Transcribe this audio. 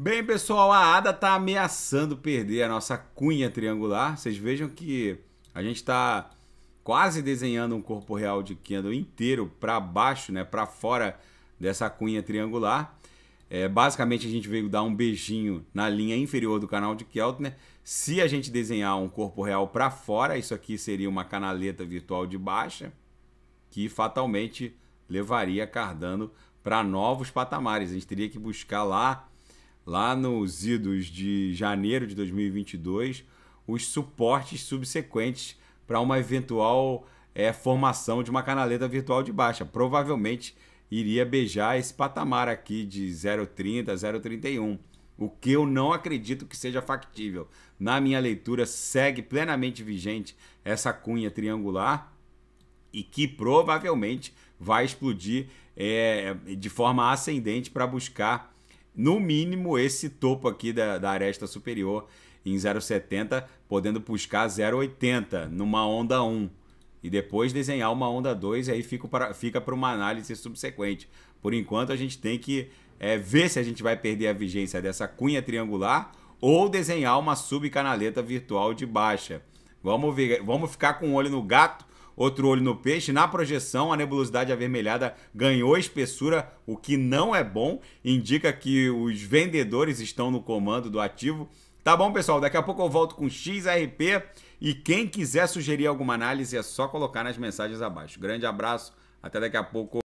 Bem, pessoal, a ADA está ameaçando perder a nossa cunha triangular. Vocês vejam que a gente está quase desenhando um corpo real de candle inteiro para baixo, né, para fora dessa cunha triangular. É, basicamente, a gente veio dar um beijinho na linha inferior do canal de Keltner. Né? Se a gente desenhar um corpo real para fora, isso aqui seria uma canaleta virtual de baixa, que fatalmente levaria Cardano para novos patamares. A gente teria que buscar lá lá nos idos de janeiro de 2022 os suportes subsequentes para uma eventual é, formação de uma canaleta virtual de baixa. Provavelmente iria beijar esse patamar aqui de 0,30, 0,31. O que eu não acredito que seja factível. Na minha leitura, segue plenamente vigente essa cunha triangular e que provavelmente vai explodir é, de forma ascendente para buscar no mínimo, esse topo aqui da, da aresta superior em 0,70, podendo buscar 0,80 numa onda 1. E depois desenhar uma onda 2 e aí fica para, fica para uma análise subsequente. Por enquanto, a gente tem que é, ver se a gente vai perder a vigência dessa cunha triangular ou desenhar uma subcanaleta virtual de baixa. Vamos, ver, vamos ficar com o olho no gato outro olho no peixe. Na projeção, a nebulosidade avermelhada ganhou espessura, o que não é bom, indica que os vendedores estão no comando do ativo. Tá bom, pessoal? Daqui a pouco eu volto com XRP e quem quiser sugerir alguma análise é só colocar nas mensagens abaixo. Grande abraço, até daqui a pouco.